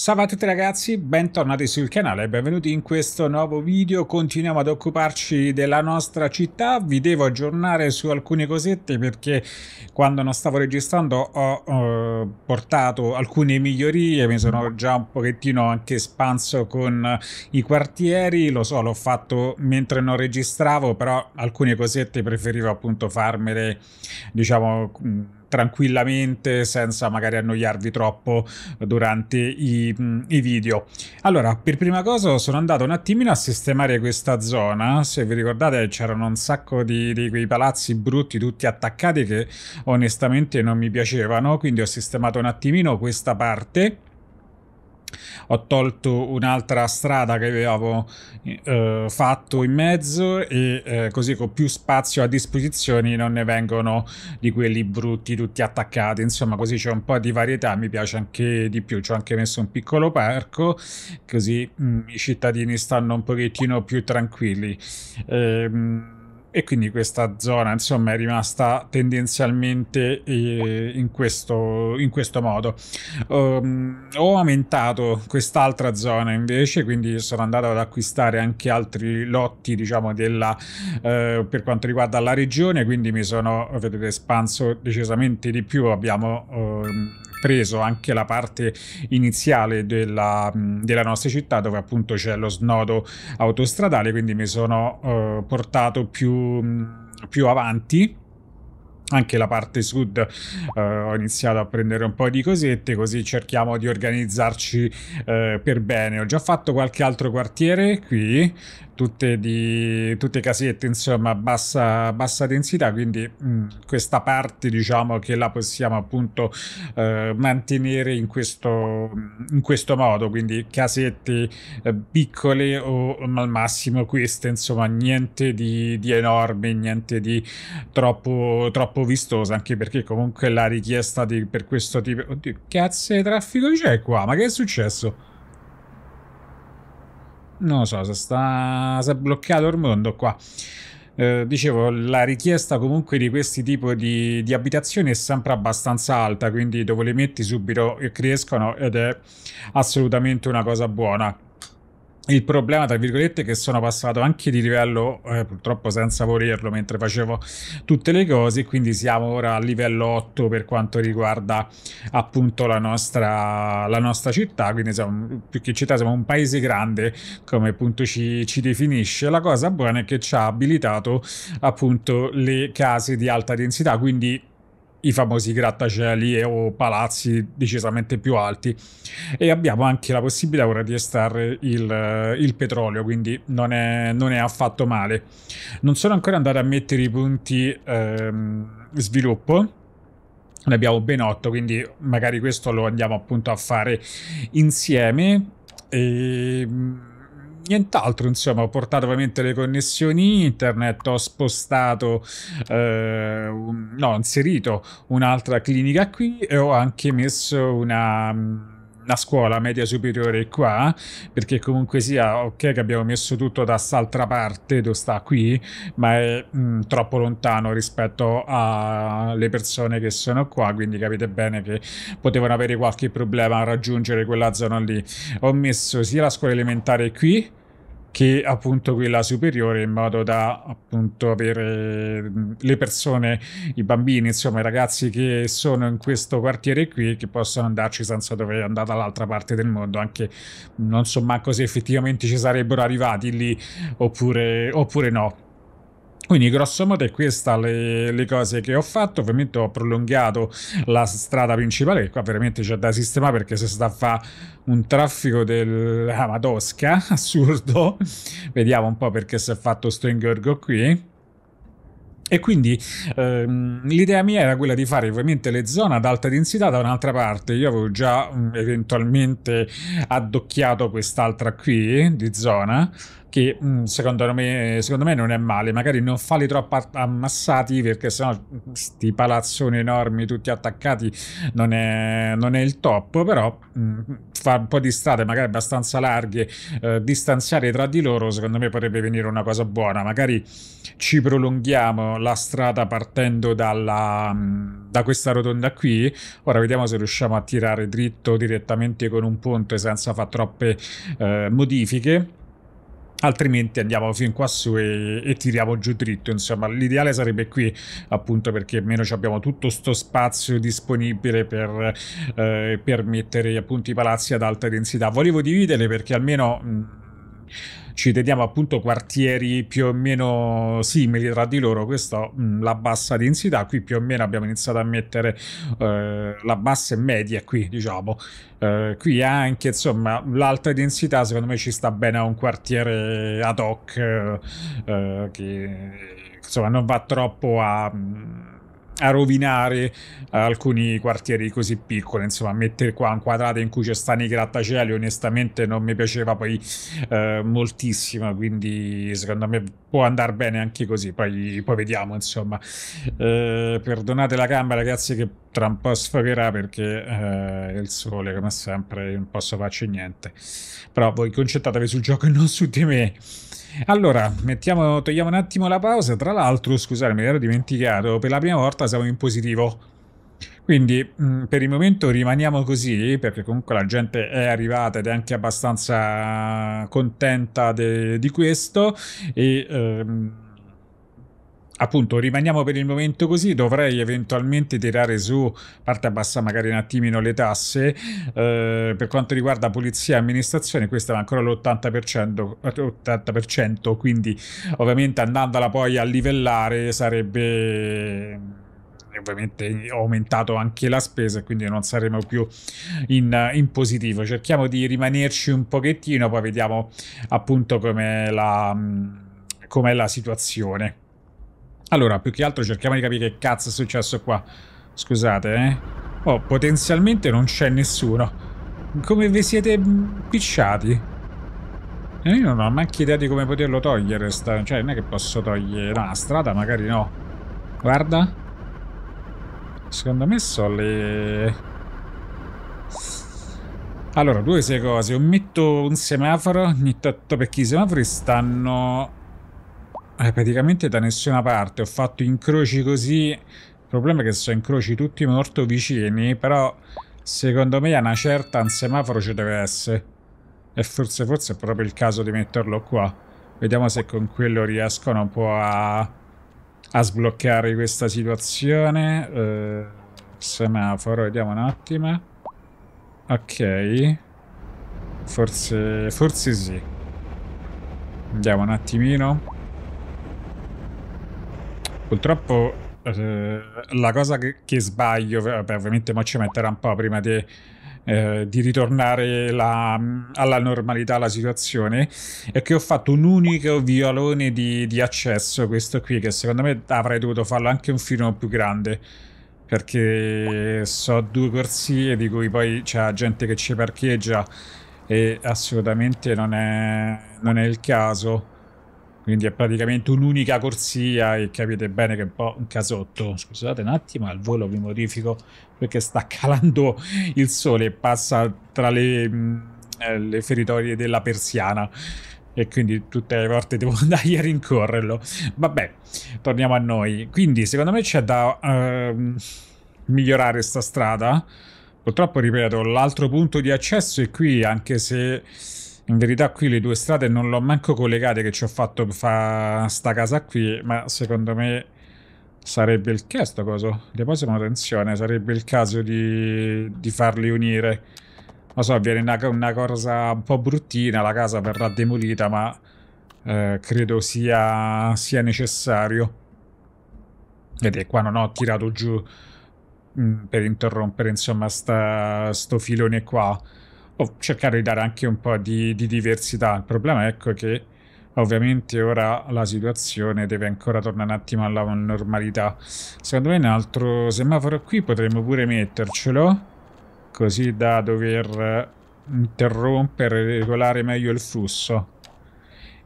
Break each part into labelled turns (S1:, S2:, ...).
S1: Salve a tutti ragazzi, bentornati sul canale e benvenuti in questo nuovo video. Continuiamo ad occuparci della nostra città, vi devo aggiornare su alcune cosette perché quando non stavo registrando ho eh, portato alcune migliorie, mi sono già un pochettino anche espanso con i quartieri, lo so l'ho fatto mentre non registravo, però alcune cosette preferivo appunto farmele diciamo tranquillamente senza magari annoiarvi troppo durante i, i, video. Allora, per prima cosa sono andato un attimino a sistemare questa zona, se vi ricordate c'erano un sacco di, di quei palazzi brutti tutti attaccati che onestamente non mi piacevano, quindi ho sistemato un attimino questa parte ho tolto un'altra strada che avevo eh, fatto in mezzo e eh, così con più spazio a disposizione non ne vengono di quelli brutti tutti attaccati insomma così c'è un po' di varietà mi piace anche di più ci ho anche messo un piccolo parco così mh, mm, i cittadini stanno un pochettino più tranquilli ehm e quindi questa zona insomma è rimasta tendenzialmente eh, in, questo, in questo modo um, ho aumentato quest'altra zona invece quindi sono andato ad acquistare anche altri lotti diciamo della, eh, per quanto riguarda la regione quindi mi sono vedete espanso decisamente di più abbiamo eh, preso anche la parte iniziale della, della nostra città dove appunto c'è lo snodo autostradale, quindi mi sono eh, portato più, più avanti anche la parte sud eh, ho iniziato a prendere un po' di cosette così cerchiamo di organizzarci eh, per bene ho già fatto qualche altro quartiere qui tutte, di, tutte casette insomma a bassa, bassa, densità quindi mh, mm, questa parte diciamo che la possiamo appunto eh, mantenere in questo, mm, in questo modo quindi casette eh, piccole o mm, al massimo queste insomma niente di, di enorme niente di troppo troppo troppo vistosa, anche perché comunque la richiesta di, per questo tipo... Oddio, cazzo di traffico c'è qua? Ma che è successo? Non lo so, se sta... si è bloccato il mondo qua. Eh, dicevo, la richiesta comunque di questi tipi di, di, abitazioni è sempre abbastanza alta, quindi dove le metti subito crescono ed è assolutamente una cosa buona il problema, tra virgolette, è che sono passato anche di livello, eh, purtroppo senza volerlo, mentre facevo tutte le cose, quindi siamo ora a livello 8 per quanto riguarda appunto la nostra, la nostra città, quindi siamo, più che città siamo un paese grande, come appunto ci, ci definisce. La cosa buona è che ci ha abilitato appunto le case di alta densità, quindi i famosi grattacieli o palazzi decisamente più alti e abbiamo anche la possibilità ora di estrarre il, il petrolio quindi non è, non è, affatto male non sono ancora andato a mettere i punti ehm, sviluppo ne abbiamo ben 8 quindi magari questo lo andiamo appunto a fare insieme e ehm, nient'altro, insomma, ho portato ovviamente le connessioni internet, ho spostato, eh, un, no, ho inserito un'altra clinica qui e ho anche messo una la scuola media superiore qua perché comunque sia ok che abbiamo messo tutto da quest'altra parte dove sta qui ma è mh, mm, troppo lontano rispetto alle persone che sono qua quindi capite bene che potevano avere qualche problema a raggiungere quella zona lì ho messo sia la scuola elementare qui che appunto quella superiore in modo da appunto avere mm, le persone, i bambini, insomma i ragazzi che sono in questo quartiere qui che possono andarci senza dover andare dall'altra parte del mondo, anche non so manco se effettivamente ci sarebbero arrivati lì oppure, oppure no. Quindi grosso modo è questa le, le, cose che ho fatto, ovviamente ho prolungato la strada principale che qua veramente c'è da sistemare perché si sta a fare un traffico della ah, Madosca, assurdo, vediamo un po' perché si è fatto sto ingorgo qui. E quindi ehm, l'idea mia era quella di fare ovviamente le zone ad alta densità da un'altra parte. Io avevo già mm, eventualmente addocchiato quest'altra qui di zona che mm, secondo, me, secondo, me, non è male, magari non farli troppo ammassati perché sennò questi palazzoni enormi tutti attaccati non è, non è il top, però mm, fa un po' di strade magari abbastanza larghe, eh, distanziare tra di loro secondo me potrebbe venire una cosa buona, magari ci prolunghiamo la strada partendo dalla, mm, da questa rotonda qui, ora vediamo se riusciamo a tirare dritto direttamente con un ponte senza fare troppe eh, modifiche altrimenti andiamo fin qua su e, e, tiriamo giù dritto insomma l'ideale sarebbe qui appunto perché almeno abbiamo tutto sto spazio disponibile per, eh, per mettere appunto i palazzi ad alta densità volevo dividere perché almeno mh, mm, ci teniamo appunto quartieri più o meno simili tra di loro, questa mh, mm, la bassa densità, qui più o meno abbiamo iniziato a mettere eh, la bassa e media qui diciamo, eh, qui anche insomma l'alta densità secondo me ci sta bene a un quartiere ad hoc eh, che insomma non va troppo a... Mh, mm, a rovinare alcuni quartieri così piccoli. Insomma, mettere qua un quadrato in cui c'è stanno i grattacieli, onestamente non mi piaceva poi eh, moltissimo. Quindi, secondo me può andare bene anche così. Poi, poi vediamo. Insomma, eh, perdonate la camera, ragazzi, che tra un po' sfogherà perché eh, il sole, come sempre, non posso farci niente. Però voi concentratevi sul gioco e non su di me. Allora, mettiamo, togliamo un attimo la pausa. Tra l'altro, scusate, mi ero dimenticato, per la prima volta siamo in positivo. Quindi mm, per il momento rimaniamo così perché comunque la gente è arrivata ed è anche abbastanza contenta de, di questo e, ehm, appunto rimaniamo per il momento così dovrei eventualmente tirare su parte abbassare magari un attimino le tasse eh, per quanto riguarda polizia e amministrazione questa è ancora l'80%, 80%, quindi ovviamente andandola poi a livellare sarebbe eh, ovviamente aumentato anche la spesa quindi non saremo più in, in, positivo cerchiamo di rimanerci un pochettino poi vediamo appunto come la mm, com'è la situazione allora, più che altro cerchiamo di capire che cazzo è successo qua. Scusate, eh. Oh, potenzialmente non c'è nessuno. Come vi siete picciati? E eh, io non ho neanche idea di come poterlo togliere. Sta... Cioè, non è che posso togliere... No, la strada magari no. Guarda. Secondo me so le... Allora, due sei cose. O metto un semaforo, ogni tanto perché i semafori stanno eh, praticamente da nessuna parte. Ho fatto incroci così. Il problema è che sono incroci tutti molto vicini, però secondo me a una certa un semaforo ci deve essere. E forse, forse è proprio il caso di metterlo qua. Vediamo se con quello riescono un po' a, a sbloccare questa situazione. Eh, semaforo, vediamo un attimo. Ok. Forse, forse sì. Andiamo un attimino. Purtroppo eh, la cosa che, che sbaglio, vabbè, eh, ovviamente ma ci metterà un po' prima di, eh, di ritornare la, alla normalità la situazione, è che ho fatto un unico violone di, di accesso, questo qui, che secondo me avrei dovuto farlo anche un filo più grande perché so due corsie di cui poi c'è gente che ci parcheggia e assolutamente non è, non è il caso. Quindi è praticamente un'unica corsia e capite bene che è un po' un casotto. Scusate un attimo, al volo vi modifico perché sta calando il sole e passa tra le, mm, eh, le feritorie della persiana e quindi tutte le volte devo andare a rincorrerlo. Vabbè, torniamo a noi. Quindi, secondo me c'è da uh, migliorare questa strada. Purtroppo, ripeto, l'altro punto di accesso è qui, anche se in verità qui le due strade non le ho manco collegate che ci ho fatto fa sta casa qui, ma secondo me sarebbe il caso, sto coso? Deposito manutenzione, sarebbe il caso di, di farli unire. Lo so, viene una, una, cosa un po' bruttina, la casa verrà demolita, ma eh, credo sia, sia necessario. Vedete, qua non ho tirato giù mh, mm, per interrompere, insomma, sta, sto filone qua o cercare di dare anche un po' di, di diversità. Il problema ecco che ovviamente ora la situazione deve ancora tornare un attimo alla normalità. Secondo me un altro semaforo qui potremmo pure mettercelo, così da dover interrompere e regolare meglio il flusso.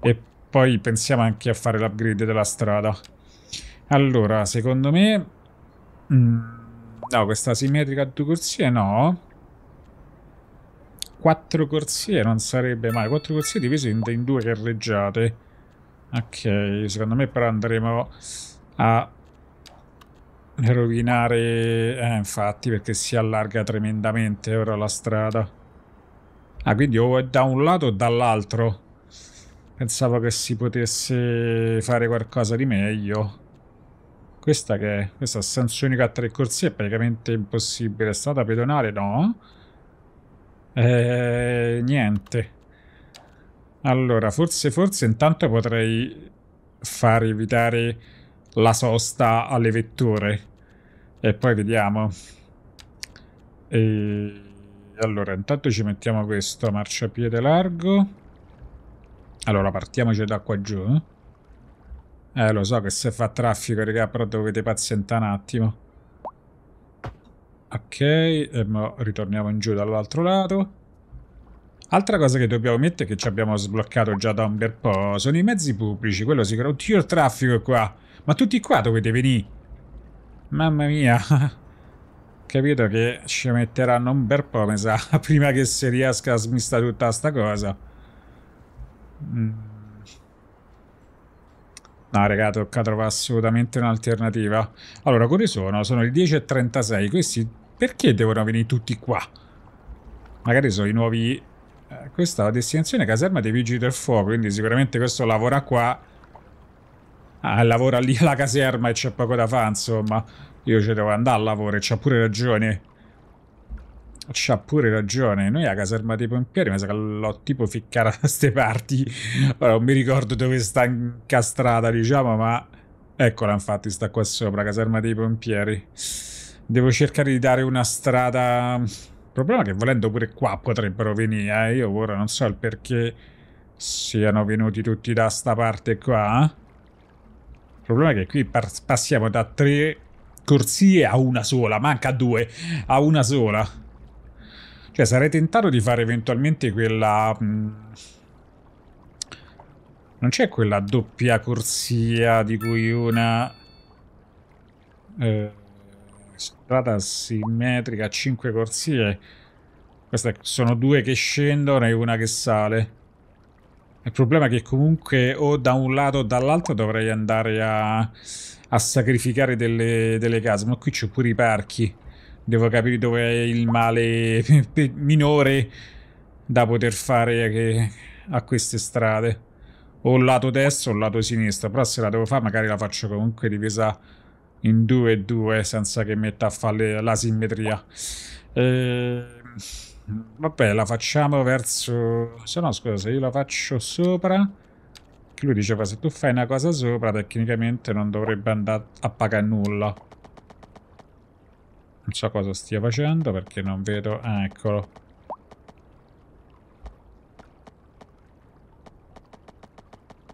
S1: E poi pensiamo anche a fare l'upgrade della strada. Allora, secondo me... Mh, mm, no, questa simmetrica a due corsie no quattro corsie non sarebbe male. Quattro corsie divise in, in due carreggiate. Ok, secondo me però andremo a rovinare... Eh, infatti, perché si allarga tremendamente ora la strada. Ah, quindi o è da un lato o dall'altro. Pensavo che si potesse fare qualcosa di meglio. Questa che è? Questa a senso unico a tre corsie è praticamente impossibile. Strada pedonale no. Eh, niente. Allora, forse, forse intanto potrei far evitare la sosta alle vetture. E poi vediamo. E... Allora, intanto ci mettiamo questo marciapiede largo. Allora, partiamoci da qua giù. Eh, eh lo so che se fa traffico, raga, però dovete pazientare un attimo. Ok, eh, ma ritorniamo in giù dall'altro lato. Altra cosa che dobbiamo mettere, che ci abbiamo sbloccato già da un bel po', sono i mezzi pubblici. Quello si sicuro. Oddio, il traffico qua. Ma tutti qua dovete venire. Mamma mia. Capito che ci metteranno un bel po', mi sa, prima che si riesca a smistare tutta sta cosa. Mm. No, raga, tocca trovare assolutamente un'alternativa. Allora, quali sono? Sono il 10 e 36. Questi perché devono venire tutti qua? Magari sono i nuovi... Eh, questa è la destinazione caserma dei vigili del fuoco, quindi sicuramente questo lavora qua. Ah, lavora lì alla caserma e c'è poco da fare, insomma. Io ci devo andare al lavoro e c'ha pure ragione. C'ha pure ragione. Noi a caserma dei pompieri mi sa che l'ho tipo ficcata da queste parti. Ora non mi ricordo dove sta incastrata, diciamo, ma... Eccola infatti, sta qua sopra, caserma dei pompieri devo cercare di dare una strada. Il problema è che volendo pure qua potrebbero venire. Eh. Io ora non so il perché siano venuti tutti da sta parte qua. Eh. Il problema è che qui passiamo da tre corsie a una sola. Manca due. A una sola. Cioè sarei tentato di fare eventualmente quella... Mm, non c'è quella doppia corsia di cui una... Eh, strada simmetrica a 5 corsie. Queste sono due che scendono e una che sale. Il problema è che comunque o da un lato o dall'altro dovrei andare a, a sacrificare delle, delle, case. Ma qui c'è pure i parchi. Devo capire dove è il male minore da poter fare a queste strade. O lato destro o lato sinistro. Però se la devo fare magari la faccio comunque divisa in 2-2 senza che metta a fare la simmetria. E... Ehm, vabbè, la facciamo verso... Se no, scusa, se io la faccio sopra... Che lui diceva, se tu fai una cosa sopra, tecnicamente non dovrebbe andare a pagare nulla. Non so cosa stia facendo perché non vedo... Ah, eccolo.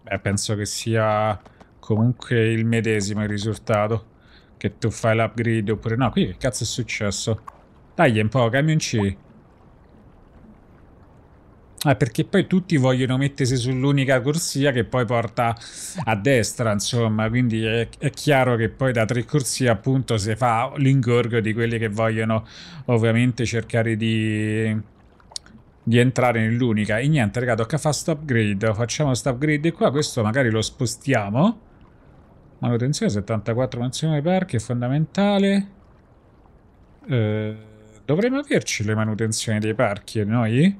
S1: Beh, penso che sia comunque il medesimo il risultato che tu fai l'upgrade oppure no. Qui che cazzo è successo? Dai un po', camionci. Ah, perché poi tutti vogliono mettersi sull'unica corsia che poi porta a destra, insomma, quindi è, è, chiaro che poi da tre corsie appunto si fa l'ingorgo di quelli che vogliono ovviamente cercare di, di entrare nell'unica. E niente, ragazzi, tocca fare sto upgrade, facciamo sto upgrade qua, questo magari lo spostiamo Manutenzione 74 manutenzione dei parchi è fondamentale. Eh, dovremmo averci le manutenzioni dei parchi noi?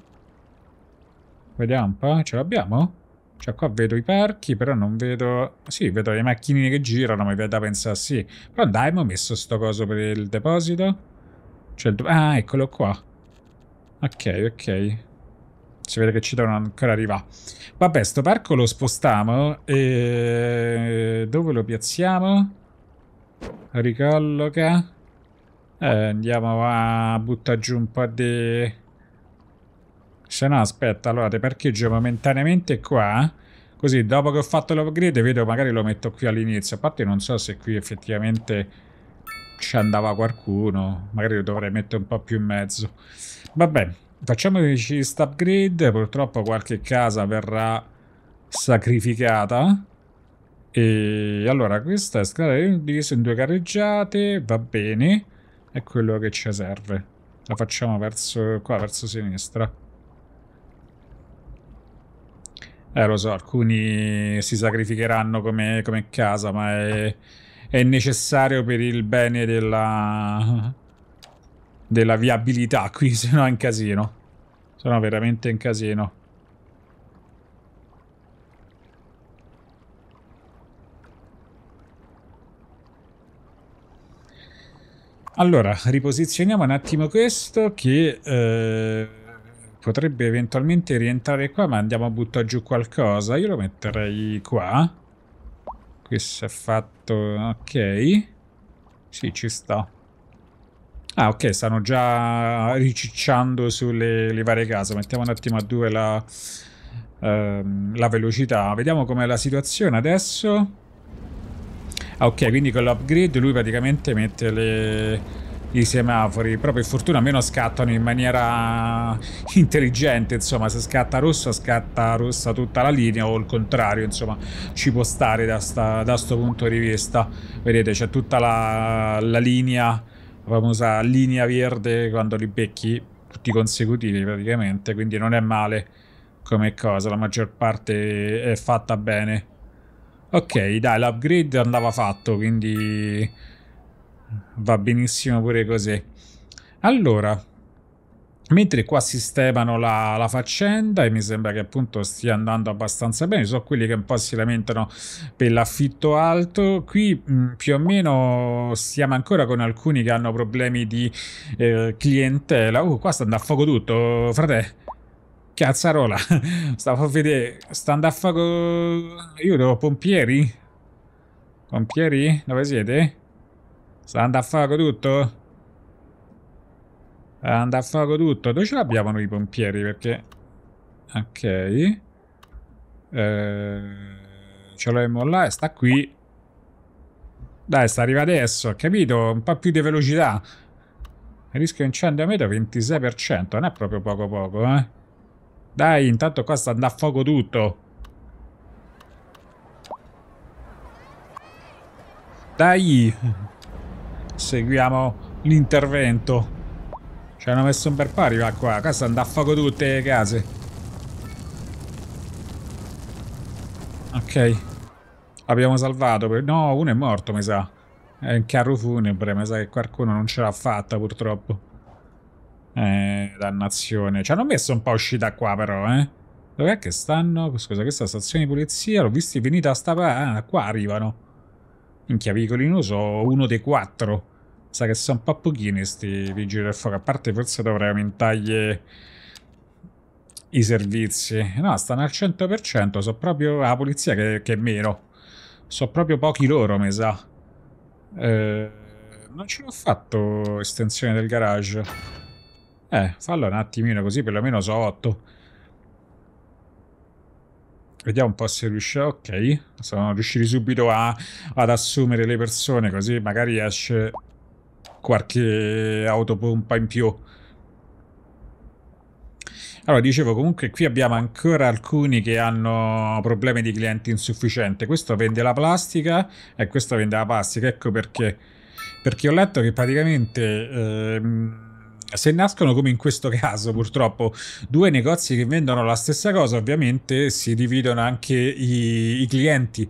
S1: Vediamo un po', ce l'abbiamo? Cioè qua vedo i parchi, però non vedo... Sì, vedo le macchinine che girano, mi viene da pensare sì. Però dai, mi ho messo sto coso per il deposito. Cioè, ah, eccolo qua. Ok, ok. Si vede che ci devono ancora arrivare. Vabbè, sto parco lo spostiamo e... Dove lo piazziamo? Ricolloca. Eh, andiamo a buttare giù un po' di... Se no, aspetta, allora ti parcheggio momentaneamente qua. Così, dopo che ho fatto l'upgrade, vedo magari lo metto qui all'inizio. A parte non so se qui effettivamente ci andava qualcuno. Magari lo dovrei mettere un po' più in mezzo. Vabbè. Facciamoci questa upgrade. Purtroppo qualche casa verrà sacrificata. E allora questa è scala divisa in due carreggiate. Va bene. È quello che ci serve. La facciamo verso qua, verso sinistra. Eh, lo so, alcuni si sacrificheranno come, come casa, ma è, è necessario per il bene della della viabilità qui, se no è in casino. Se no veramente è un casino. Allora, riposizioniamo un attimo questo che eh, potrebbe eventualmente rientrare qua, ma andiamo a buttare giù qualcosa. Io lo metterei qua. Questo è fatto... ok. Sì, ci sta. Ah, ok, stanno già ricicciando sulle varie case. Mettiamo un attimo a due la, ehm, la velocità. Vediamo com'è la situazione adesso. Ah, ok, quindi con l'upgrade lui praticamente mette le, i semafori. Però per fortuna almeno scattano in maniera intelligente. Insomma, se scatta rossa, scatta rossa tutta la linea o il contrario. Insomma, ci può stare da questo punto di vista. Vedete, c'è tutta la, la linea la famosa linea verde quando li becchi tutti consecutivi praticamente, quindi non è male come cosa, la maggior parte è fatta bene. Ok, dai, l'upgrade andava fatto, quindi va benissimo pure così. Allora, Mentre qua sistemano la, la, faccenda e mi sembra che appunto stia andando abbastanza bene, sono quelli che un po' si lamentano per l'affitto alto, qui mh, mm, più o meno siamo ancora con alcuni che hanno problemi di eh, clientela, uh qua sta andando a fuoco tutto, frate, cazzarola, stavo a vedere, sta andando a fuoco, io devo pompieri, pompieri, dove siete? Sta andando a fuoco tutto? Eh, Anda a fuoco tutto. Dove ce l'abbiamo noi i pompieri? Perché... Ok. Eh, ce l'abbiamo là e sta qui. Dai, sta arriva adesso. Capito? Un po' più di velocità. Il rischio incendio a metro 26%. Non è proprio poco poco, eh. Dai, intanto qua sta andando a fuoco tutto. Dai. Seguiamo l'intervento. Ci hanno messo un bel pari qua, qua. Qua sta andando a fuoco tutte le case. Ok. Abbiamo salvato. No, uno è morto, mi sa. È un carro funebre, mi sa che qualcuno non ce l'ha fatta, purtroppo. Eh, dannazione. Ci hanno messo un po' uscita qua, però, eh. Dov'è che stanno? Scusa, questa è la stazione di polizia. L'ho visti finita sta... Ah, qua arrivano. Minchia, vicolino, in uno dei quattro. Sa che sono un po' pochini sti vigili del fuoco, a parte forse dovrei aumentargli i servizi. No, stanno al 100%, so proprio la polizia che, che meno. so proprio pochi loro, mi sa. Eh, non ce l'ho fatto estensione del garage. Eh, fallo un attimino così perlomeno so 8. Vediamo un po' se riusciamo. Ok, sono riusciti subito a, ad assumere le persone così magari esce qualche autopompa in più. Allora, dicevo comunque qui abbiamo ancora alcuni che hanno problemi di clienti insufficienti. Questo vende la plastica e questo vende la plastica, ecco perché. Perché ho letto che praticamente... Ehm, se nascono come in questo caso purtroppo due negozi che vendono la stessa cosa ovviamente si dividono anche i, i clienti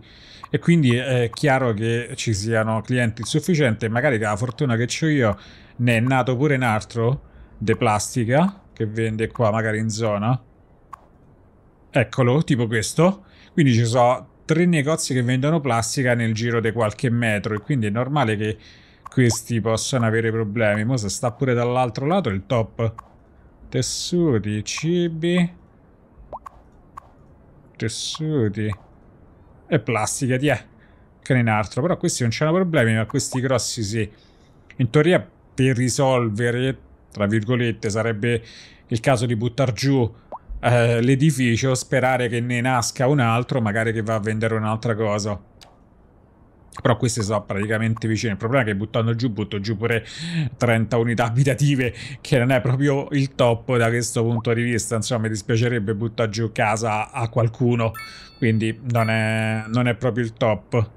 S1: e quindi è chiaro che ci siano clienti sufficienti magari la fortuna che ho io ne è nato pure un altro de plastica che vende qua magari in zona eccolo tipo questo quindi ci sono tre negozi che vendono plastica nel giro di qualche metro e quindi è normale che questi possono avere problemi. Mo' se sta pure dall'altro lato il top. Tessuti, cibi. Tessuti. E plastica, ti è. Che ne altro. Però questi non c'erano problemi, ma questi grossi sì. In teoria per risolvere, tra virgolette, sarebbe il caso di buttare giù eh, l'edificio, sperare che ne nasca un altro, magari che va a vendere un'altra cosa. Però queste sono praticamente vicine. Il problema è che buttando giù, butto giù pure 30 unità abitative, che non è proprio il top da questo punto di vista. Insomma, mi dispiacerebbe buttare giù casa a qualcuno. Quindi non è, non è proprio il top.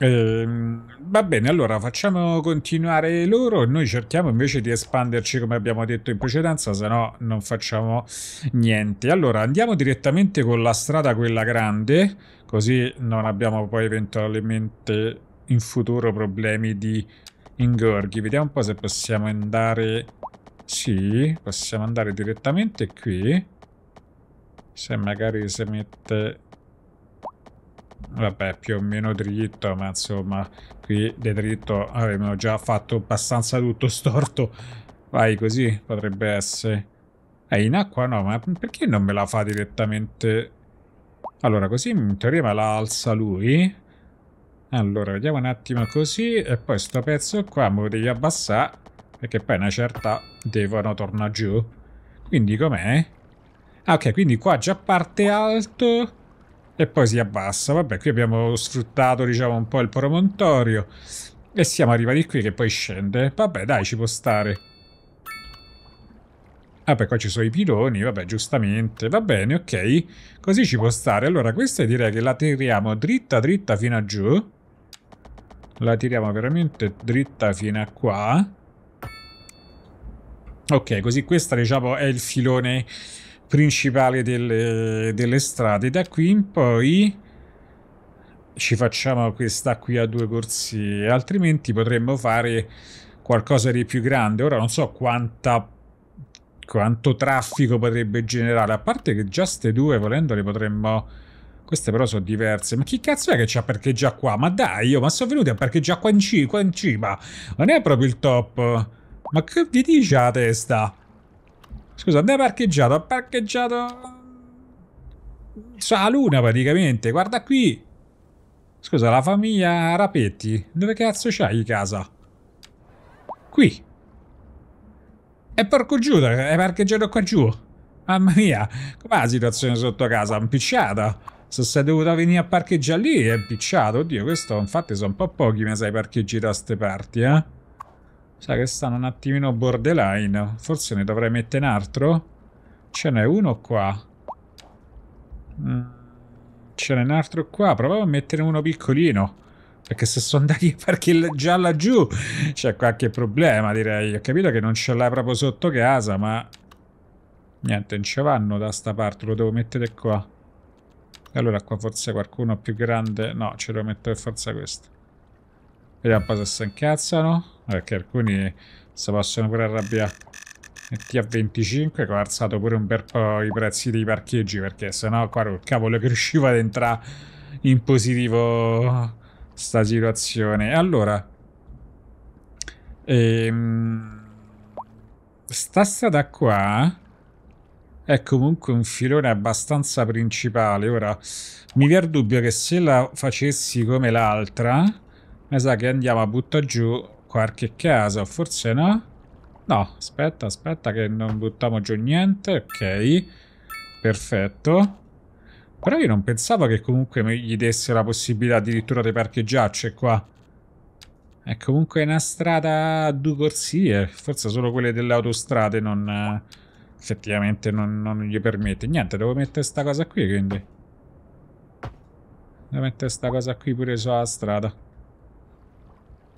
S1: Ehm, va bene, allora facciamo continuare loro. Noi cerchiamo invece di espanderci come abbiamo detto in precedenza, se no non facciamo niente. Allora andiamo direttamente con la strada, quella grande così non abbiamo poi eventualmente in futuro problemi di ingorghi. Vediamo un po' se possiamo andare... Sì, possiamo andare direttamente qui. Se magari si mette... Vabbè, più o meno dritto, ma insomma, qui di dritto avremmo già fatto abbastanza tutto storto. Vai, così potrebbe essere. È eh, in acqua no, ma perché non me la fa direttamente allora, così in teoria me la alza lui. Allora, vediamo un attimo così. E poi sto pezzo qua me lo devi abbassare. Perché poi una certa devono tornare giù. Quindi com'è? Ah, ok, quindi qua già parte alto e poi si abbassa. Vabbè, qui abbiamo sfruttato, diciamo, un po' il promontorio. E siamo arrivati qui che poi scende. Vabbè, dai, ci può stare. Ah, poi qua ci sono i piloni, vabbè, giustamente, va bene, ok, così ci può stare. Allora, questa direi che la tiriamo dritta dritta fino a giù. La tiriamo veramente dritta fino a qua. Ok, così questa diciamo è il filone principale delle, delle strade. Da qui in poi ci facciamo questa qui a due corsie, altrimenti potremmo fare qualcosa di più grande. Ora non so quanta Ecco, quanto traffico potrebbe generare. A parte che già ste due, volendo, le potremmo... Queste però sono diverse. Ma chi cazzo è che c'ha parcheggia qua? Ma dai, io, ma sono venuti a parcheggiare qua in, ci, qua in cima. Non è proprio il top. Ma che vi dice la testa? Scusa, non è parcheggiato, ha parcheggiato... Sulla luna praticamente, guarda qui. Scusa, la famiglia Rapetti, dove cazzo c'hai casa? Qui. E eh, porco giù, è parcheggiato qua giù. Mamma mia, com'è la situazione sotto casa? Impicciata? Se sei dovuta venire a parcheggiare lì è impicciato. Oddio, questo infatti sono un po' pochi mi sai parcheggi da ste parti, eh? Sa che stanno un attimino borderline. Forse ne dovrei mettere un altro? Ce n'è uno qua. Mm, ce n'è un altro qua. Proviamo a mettere uno piccolino. Perché se sono andati a parchi già laggiù c'è qualche problema, direi. Ho capito che non ce l'hai proprio sotto casa, ma... Niente, non ci vanno da sta parte, lo devo mettere qua. Allora qua forse qualcuno più grande... No, ce lo metto per forza questo. Vediamo un po' se si incazzano. Eh, perché alcuni si possono pure arrabbiare. Metti a 25 che ho alzato pure un bel po' i prezzi dei parcheggi perché sennò qua il cavolo che riusciva ad entrare in positivo sta situazione. Allora, ehm, sta strada qua è comunque un filone abbastanza principale. Ora, mi viene il dubbio che se la facessi come l'altra, mi sa che andiamo a buttare giù qualche casa, forse no? No, aspetta, aspetta che non buttiamo giù niente, ok, perfetto. Però io non pensavo che comunque gli desse la possibilità addirittura di parcheggiarci qua. È comunque una strada a due corsie, forse solo quelle delle autostrade non... effettivamente non, non gli permette. Niente, devo mettere sta cosa qui quindi. Devo mettere sta cosa qui pure sulla strada.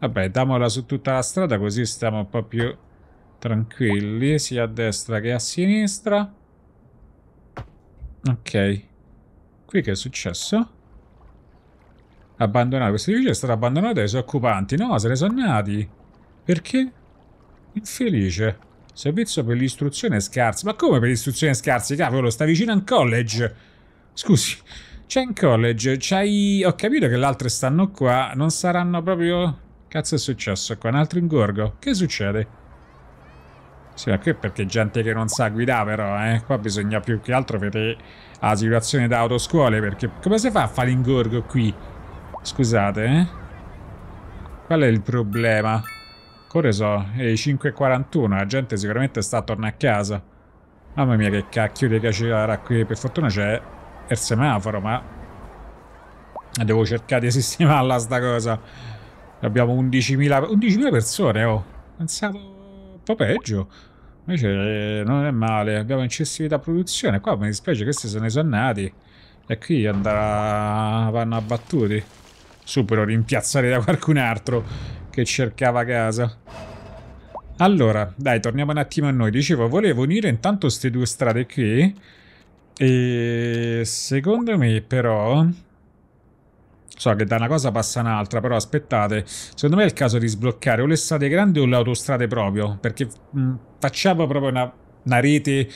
S1: Vabbè, damola su tutta la strada così stiamo un po' più tranquilli, sia a destra che a sinistra. Ok. Qui che è successo? Abbandonato. Questo edificio è stato abbandonato dai suoi occupanti. No, se ne sono nati. Perché? Infelice. Servizio per l'istruzione scarsa. Ma come per l'istruzione scarsa? Cavolo, sta vicino a un college. Scusi. C'è un college. C'hai... Ho capito che le altre stanno qua. Non saranno proprio... Cazzo è successo qua? Un altro ingorgo? Che succede? Sì, ma qui è perché gente che non sa guidare però, eh. Qua bisogna più che altro vedere la situazione da autoscuole, perché come si fa a fare l'ingorgo qui? Scusate, eh. Qual è il problema? Ora so, è 5.41, la gente sicuramente sta attorno a casa. Mamma mia che cacchio di cacciara qui, per fortuna c'è il semaforo, ma... Devo cercare di sistemarla sta cosa. Abbiamo 11.000 11 persone, oh. Pensavo un po' peggio. Invece eh, non è male, abbiamo incessività produzione. Qua mi dispiace, questi se ne sono nati. E qui andrà... vanno abbattuti. Supero però rimpiazzati da qualcun altro che cercava casa. Allora, dai, torniamo un attimo a noi. Dicevo, volevo unire intanto queste due strade qui. E secondo me, però so che da una cosa passa un'altra, però aspettate, secondo me è il caso di sbloccare o le strade grandi o le autostrade proprio, perché mh, facciamo proprio una, una rete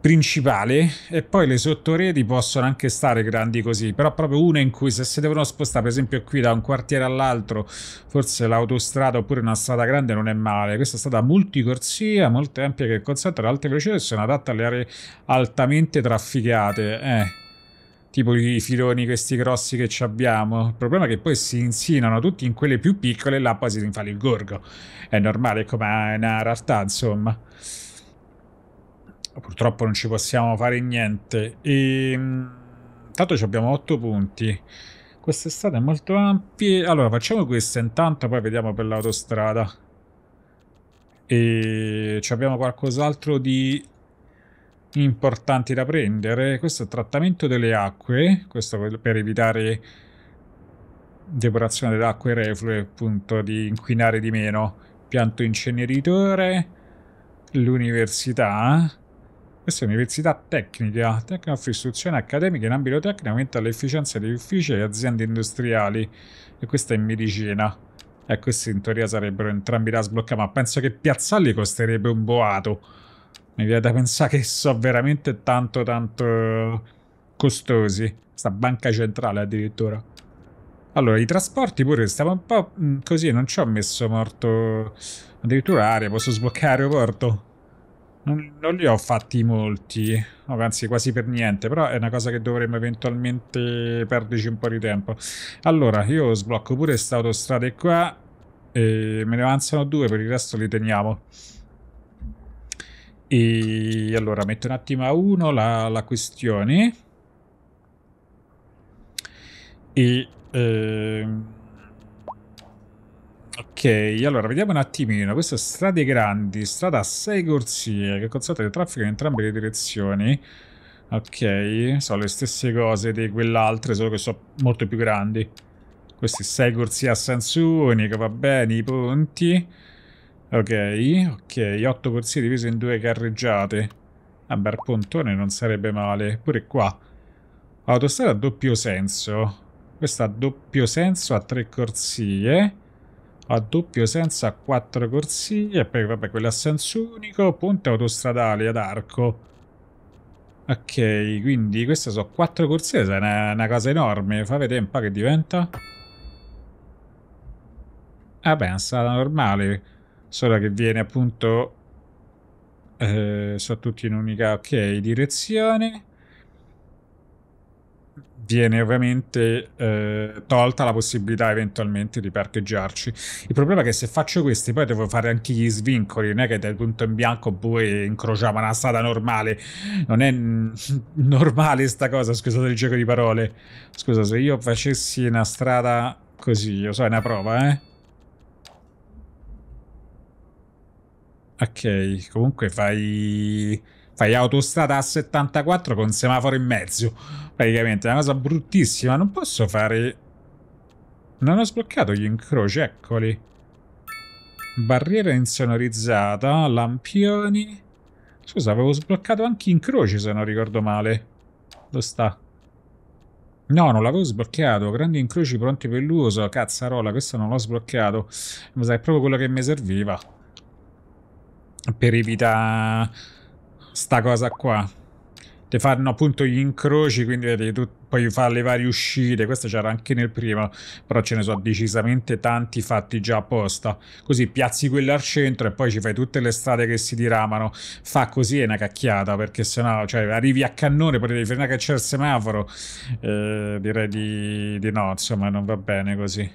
S1: principale e poi le sottoreti possono anche stare grandi così però proprio una in cui se si devono spostare per esempio qui da un quartiere all'altro forse l'autostrada oppure una strada grande non è male questa è stata multicorsia molto ampia che consente ad alte velocità e sono adatte alle aree altamente trafficate eh tipo i filoni questi grossi che ci abbiamo. Il problema è che poi si insinuano tutti in quelle più piccole e là poi si rinfala il gorgo. È normale, è come una realtà, insomma. Purtroppo non ci possiamo fare niente. E, ehm, tanto abbiamo 8 punti. Quest'estate è molto ampie. Allora, facciamo questa intanto, poi vediamo per l'autostrada. E ehm, ci abbiamo qualcos'altro di importanti da prendere. Questo è il trattamento delle acque, questo per evitare depurazione delle acque reflue, appunto di inquinare di meno. Pianto inceneritore, l'università. Questa è un'università tecnica, tecnica per istruzione accademica in ambito tecnico aumenta l'efficienza degli uffici e aziende industriali. E questa è in medicina. E ecco, questi in teoria sarebbero entrambi da sbloccare, ma penso che piazzarli costerebbe un boato. Mi viene da pensare che sono veramente tanto tanto costosi. Sta banca centrale addirittura. Allora, i trasporti pure stiamo un po' mm, così, non ci ho messo morto... Addirittura aria, posso sbloccare aeroporto? Non, non, li ho fatti molti, no, anzi quasi per niente, però è una cosa che dovremmo eventualmente perderci un po' di tempo. Allora, io sblocco pure questa autostrada qua, e me ne avanzano due, per il resto li teniamo. E allora metto un attimo a uno la, la questione. E, eh, ok, allora vediamo un attimino. Questa strada è grande, strada a 6 corsie che consente il traffico in entrambe le direzioni. Ok, sono le stesse cose di quell'altra, solo che sono molto più grandi. Questi 6 corsie a senso unico, va bene, i ponti. Ok, ok, 8 corsie divise in due carreggiate. Vabbè, il pontone non sarebbe male. Pure qua. Autostrada a doppio senso. Questa a doppio senso a tre corsie. A doppio senso a quattro corsie. E poi, vabbè, quella a senso unico. Ponte autostradale ad arco. Ok, quindi queste sono quattro corsie. È una, una cosa enorme. Fa vedere un po' che diventa. Vabbè, è una strada normale solo che viene appunto eh, sono tutti in un'unica ok direzione viene ovviamente eh, tolta la possibilità eventualmente di parcheggiarci. Il problema è che se faccio questi poi devo fare anche gli svincoli, non è che dal punto in bianco poi incrociamo una strada normale, non è normale sta cosa, scusate il gioco di parole. Scusa, se io facessi una strada così, io so, è una prova, eh. Ok, comunque fai, fai autostrada a 74 con semaforo in mezzo. Praticamente è una cosa bruttissima. Non posso fare... Non ho sbloccato gli incroci, eccoli. Barriera insonorizzata, lampioni... Scusa, avevo sbloccato anche incroci se non ricordo male. Dove sta? No, non l'avevo sbloccato. Grandi incroci pronti per l'uso. Cazzarola, questo non l'ho sbloccato. Ma sai, è proprio quello che mi serviva per evitare sta cosa qua. Ti fanno appunto gli incroci, quindi vedi, tu puoi fare le varie uscite. Questo c'era anche nel primo, però ce ne sono decisamente tanti fatti già apposta. Così piazzi quello al centro e poi ci fai tutte le strade che si diramano. Fa così è una cacchiata, perché sennò cioè, arrivi a cannone, poi devi fermare che c'è il semaforo. Eh, direi di, di no, insomma, non va bene così.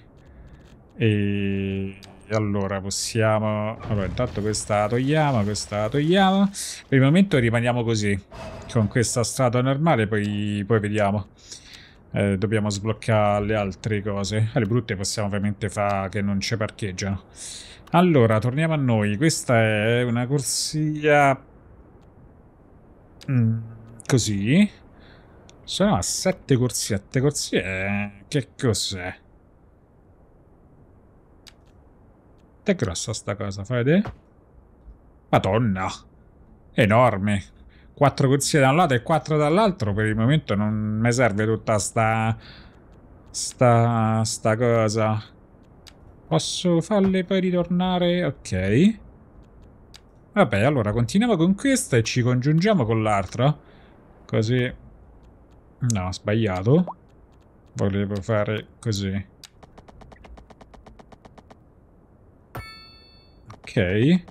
S1: E e allora possiamo... Allora, intanto questa la togliamo, questa la togliamo. Per il momento rimaniamo così, con questa strada normale, poi, poi vediamo. Eh, dobbiamo sbloccare le altre cose. Eh, le brutte possiamo ovviamente fare che non ci parcheggiano. Allora, torniamo a noi. Questa è una corsia... Mm, così. Sono a sette corsie. Sette corsie... Che cos'è? è grossa sta cosa? Fai vedere? Madonna! Enorme! Quattro corsie da un lato e quattro dall'altro. Per il momento non mi serve tutta sta... Sta... Sta cosa. Posso farle poi ritornare? Ok. Vabbè, allora continuiamo con questa e ci congiungiamo con l'altra. Così... No, sbagliato. Volevo fare così. Ok.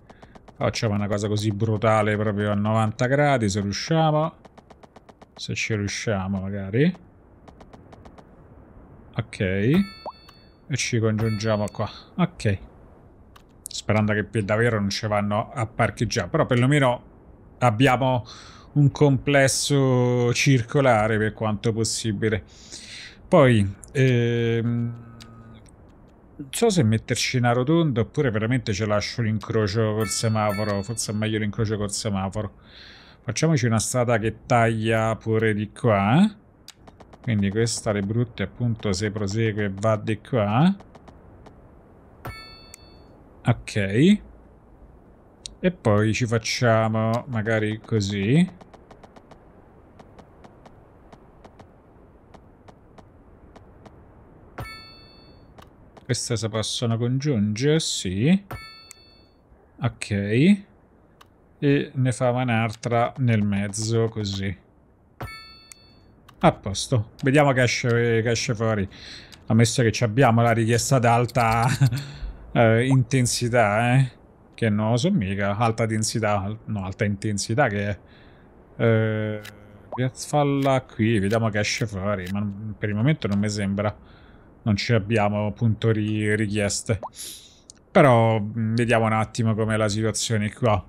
S1: Facciamo una cosa così brutale proprio a 90 gradi, se riusciamo. Se ci riusciamo, magari. Ok. E ci congiungiamo qua. Ok. Sperando che più davvero non ci vanno a parcheggiare. Però perlomeno abbiamo un complesso circolare per quanto possibile. Poi... Ehm non so se metterci in rotonda oppure veramente ce lascio l'incrocio col semaforo. Forse è meglio l'incrocio col semaforo. Facciamoci una strada che taglia pure di qua. Eh? Quindi questa le brutte appunto se prosegue va di qua. Ok. E poi ci facciamo magari così. Queste si possono congiungere? Sì. Ok. E ne fava un'altra nel mezzo, così. A posto. Vediamo che esce, che esce fuori. Ammesso che ci abbiamo la richiesta d'alta eh, intensità, eh. Che non lo so mica. Alta densità. No, alta intensità che è... Eh, falla qui. Vediamo che esce fuori. Ma per il momento non mi sembra non ci abbiamo appunto ri richieste. Però mm, vediamo un attimo com'è la situazione qua.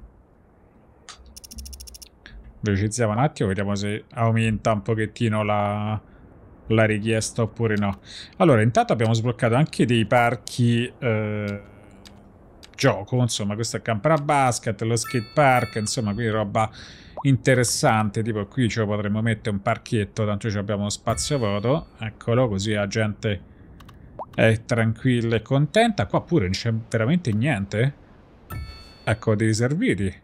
S1: Velocizziamo un attimo, vediamo se aumenta un pochettino la, la richiesta oppure no. Allora, intanto abbiamo sbloccato anche dei parchi eh, gioco, insomma, questo è Campana Basket, lo skate park, insomma, qui roba interessante, tipo qui ci potremmo mettere un parchetto, tanto abbiamo spazio vuoto, eccolo, così la gente è tranquilla e contenta. Qua pure non c'è veramente niente. Ecco, dei serviti.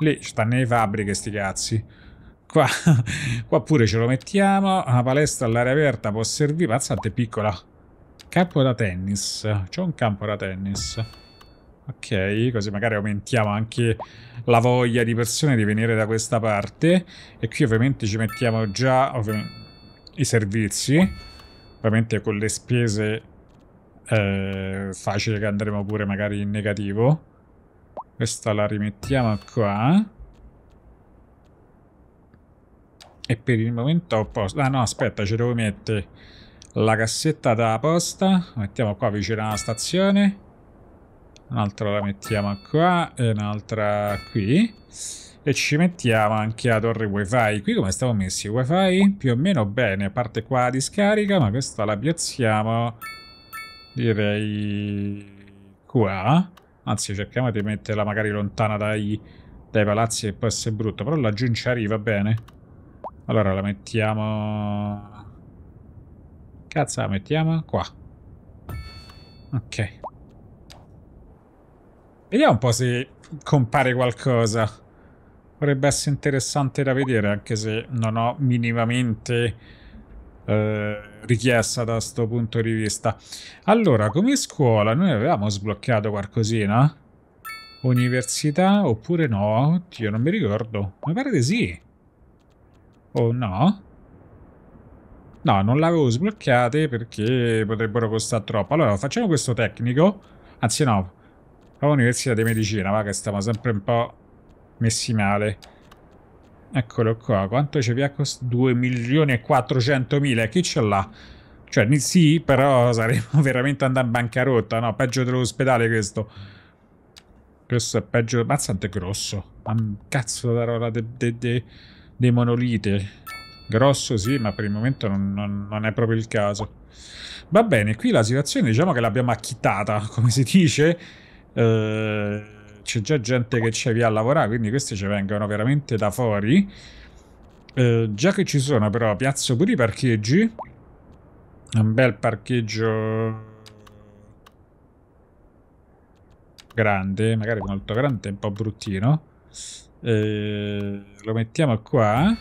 S1: Lì stanno le fabbriche, sti cazzi. Qua, qua pure ce lo mettiamo. Una palestra all'aria aperta può servire. Pazzante piccola. Campo da tennis. C'è un campo da tennis. Ok, così magari aumentiamo anche la voglia di persone di venire da questa parte. E qui ovviamente ci mettiamo già i servizi. Ovviamente con le spese è eh, facile che andremo pure magari in negativo. Questa la rimettiamo qua. E per il momento ho posto... Ah no, aspetta, ce devo mettere la cassetta da posta. mettiamo qua vicino alla stazione. Un'altra la mettiamo qua e un'altra qui e ci mettiamo anche la torre wifi qui come stiamo messi wifi più o meno bene a parte qua la discarica ma questa la piazziamo direi qua anzi cerchiamo di metterla magari lontana dai, dai palazzi che può essere brutto però laggiù ci arriva bene allora la mettiamo cazzo la mettiamo qua ok vediamo un po' se compare qualcosa Potrebbe essere interessante da vedere, anche se non ho minimamente eh, richiesta da questo punto di vista. Allora, come scuola noi avevamo sbloccato qualcosina? Università oppure no? Oddio, non mi ricordo. Mi pare di sì. O no? No, non l'avevo sbloccate perché potrebbero costare troppo. Allora, facciamo questo tecnico. Anzi no, Facciamo Università di Medicina, va che stiamo sempre un po' messi male. Eccolo qua, quanto ci piace? 2 milioni e chi ce l'ha? Cioè, sì, però saremmo veramente andati in bancarotta, no? Peggio dell'ospedale questo. Questo è peggio... Mazzante grosso. Ma cazzo da roba dei de, de, de monolite. Grosso sì, ma per il momento non, non, non, è proprio il caso. Va bene, qui la situazione diciamo che l'abbiamo acchittata, come si dice. Ehm c'è già gente che c'è via a lavorare, quindi questi ci vengono veramente da fuori. Eh, già che ci sono però piazzo pure i parcheggi, un bel parcheggio grande, magari molto grande, un po' bruttino. Eh, lo mettiamo qua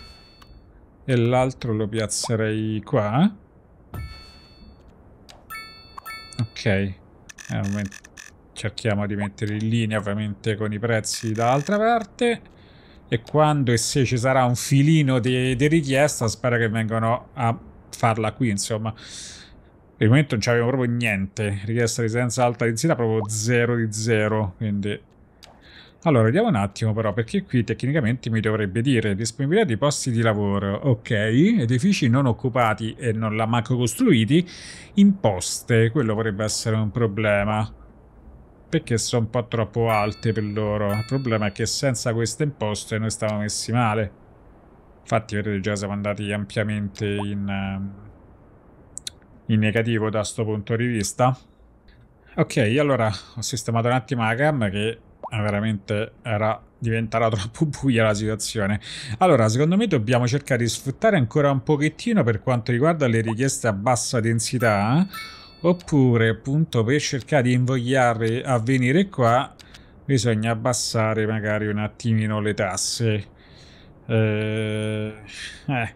S1: e l'altro lo piazzerei qua. Ok, eh, cerchiamo di mettere in linea ovviamente con i prezzi dall'altra parte e quando e se ci sarà un filino di, di richiesta spero che vengano a farla qui insomma per il momento non c'avevo proprio niente richiesta di senza alta densità proprio 0 di 0 quindi allora vediamo un attimo però perché qui tecnicamente mi dovrebbe dire disponibilità di posti di lavoro ok edifici non occupati e non la manco costruiti imposte quello vorrebbe essere un problema perché sono un po' troppo alte per loro. Il problema è che senza queste imposte noi stavamo messi male. Infatti vedete già siamo andati ampiamente in, ehm, in negativo da questo punto di vista. Ok, allora ho sistemato un attimo la cam che eh, veramente era diventata troppo buia la situazione. Allora, secondo me dobbiamo cercare di sfruttare ancora un pochettino per quanto riguarda le richieste a bassa densità eh oppure appunto per cercare di invogliarli a venire qua bisogna abbassare magari un attimino le tasse eh, eh.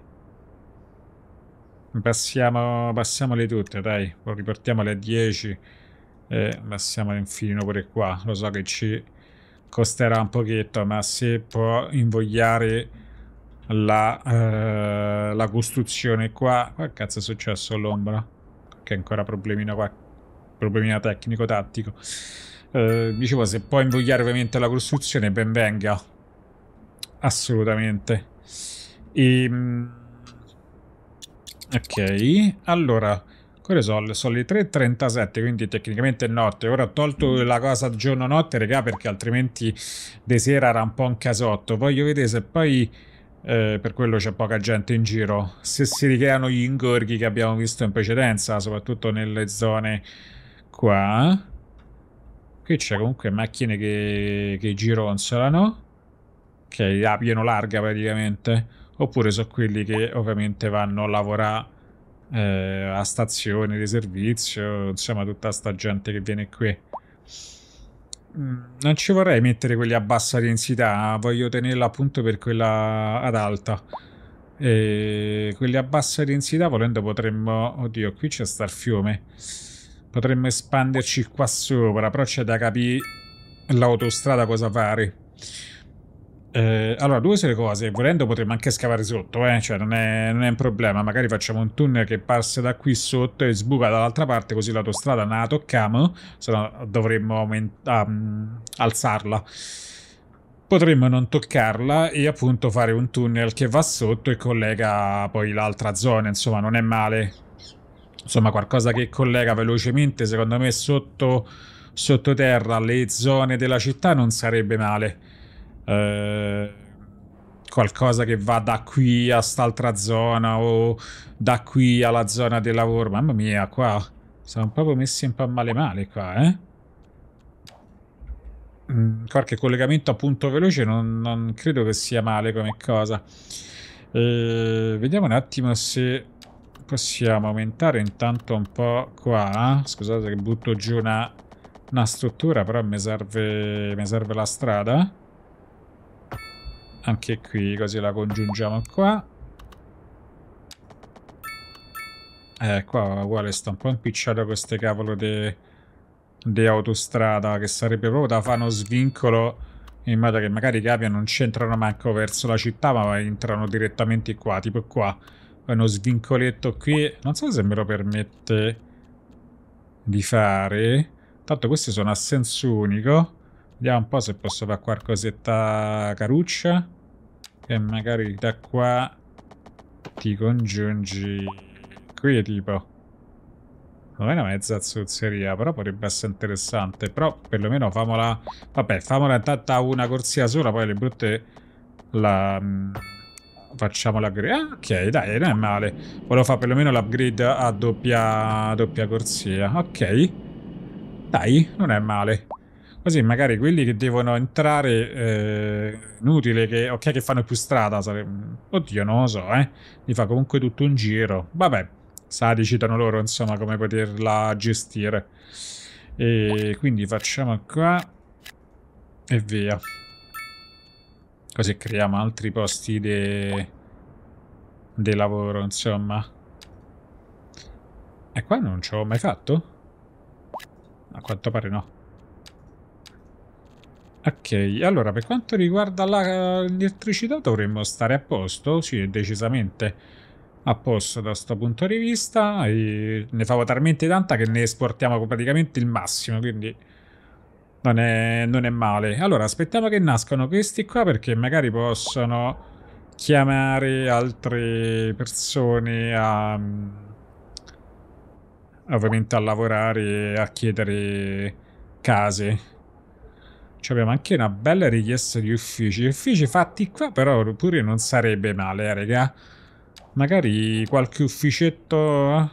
S1: Passiamo, passiamole tutte dai riportiamole a 10 e eh, passiamole un pure qua lo so che ci costerà un pochetto ma se può invogliare la, eh, la costruzione qua che cazzo è successo all'ombra perché ancora problemino qua, problemino tecnico-tattico. Eh, dicevo, se può invogliare ovviamente la costruzione, ben venga. Assolutamente. E, ehm, ok, allora... Quelle sono, sono le 3.37, quindi tecnicamente è notte. Ora ho tolto la cosa giorno-notte, regà, perché altrimenti di sera era un po' un casotto. Voglio vedere se poi eh, per quello c'è poca gente in giro. Se si ricreano gli ingorghi che abbiamo visto in precedenza, soprattutto nelle zone qua, qui c'è comunque macchine che, che gironzolano, che la pieno larga praticamente, oppure sono quelli che ovviamente vanno a lavorare eh, a stazione di servizio, insomma tutta sta gente che viene qui. Mm, non ci vorrei mettere quelli a bassa densità, voglio tenerla appunto per quella ad alta. E quelli a bassa densità volendo potremmo... Oddio, qui c'è sta fiume. Potremmo espanderci qua sopra, però c'è da capire l'autostrada cosa fare. Eh, allora, due sono le cose, volendo potremmo anche scavare sotto, eh? cioè non è, non è, un problema, magari facciamo un tunnel che passa da qui sotto e sbuca dall'altra parte così l'autostrada non la tocchiamo, se no dovremmo aumenta- um, alzarla. Potremmo non toccarla e appunto fare un tunnel che va sotto e collega poi l'altra zona, insomma non è male. Insomma qualcosa che collega velocemente secondo me sotto, terra le zone della città non sarebbe male. Eh, qualcosa che va da qui a quest'altra zona o da qui alla zona del lavoro. Mamma mia, qua siamo proprio messi un po' male male qua, eh? Mm, qualche collegamento appunto veloce non, non credo che sia male come cosa. Eh, vediamo un attimo se possiamo aumentare intanto un po' qua. Eh? Scusate che butto giù una, una struttura, però mi serve, mi serve la strada anche qui così la congiungiamo qua eh qua uguale sta un po' impicciato queste cavolo di autostrada che sarebbe proprio da fare uno svincolo in modo che magari i capi non c'entrano manco verso la città ma entrano direttamente qua tipo qua uno svincoletto qui non so se me lo permette di fare tanto questi sono a senso unico Vediamo un po' se posso fare qualcosetta caruccia. E magari da qua ti congiungi qui è tipo. Non è una mezza zozzeria, però potrebbe essere interessante. Però perlomeno famola... Vabbè, famola intanto una corsia sola, poi le brutte la... Mm, facciamo l'upgrade. Ah, ok, dai, non è male. Volevo fare perlomeno l'upgrade a doppia, doppia corsia. Ok. Dai, non è male. Così magari quelli che devono entrare, eh, inutile che, ok, che fanno più strada, sarebbe, oddio, non lo so, eh. Li fa comunque tutto un giro. Vabbè, sa, decidono loro, insomma, come poterla gestire. E quindi facciamo qua e via. Così creiamo altri posti di de lavoro, insomma. E qua non ci ho mai fatto? A quanto pare no. Ok, allora per quanto riguarda l'elettricità dovremmo stare a posto, sì, decisamente a posto da questo punto di vista, e ne favo talmente tanta che ne esportiamo praticamente il massimo, quindi non è, non è male. Allora aspettiamo che nascano questi qua perché magari possono chiamare altre persone a ovviamente a lavorare e a chiedere case cioè abbiamo anche una bella richiesta di uffici. Uffici fatti qua, però pure non sarebbe male, eh, raga. Magari qualche ufficetto... Eh.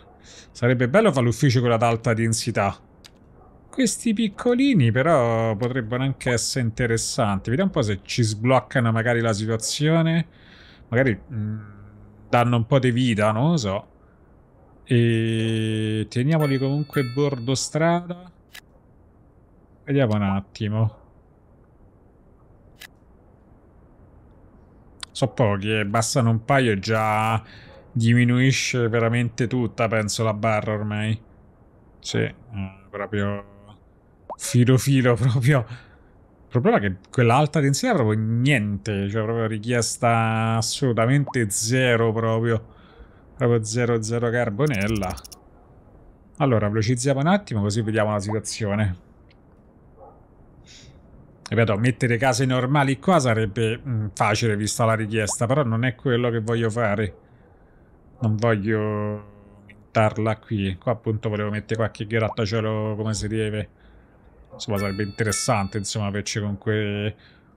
S1: Sarebbe bello fare l'ufficio con ad alta densità. Questi piccolini però potrebbero anche essere interessanti. Vediamo un po' se ci sbloccano magari la situazione. Magari mh, mm, danno un po' di vita, non lo so. E teniamoli comunque bordo strada. Vediamo un attimo. so pochi eh, bastano un paio e già diminuisce veramente tutta, penso, la barra ormai. Sì, eh, proprio filo filo proprio. Il problema è che quell'alta tensione è proprio niente, cioè proprio richiesta assolutamente zero proprio. Proprio zero zero carbonella. Allora, velocizziamo un attimo così vediamo la situazione ripeto, mettere case normali qua sarebbe mh, mm, facile vista la richiesta, però non è quello che voglio fare. Non voglio metterla qui. Qua appunto volevo mettere qualche grattacielo come si deve. Insomma, sarebbe interessante, insomma, averci comunque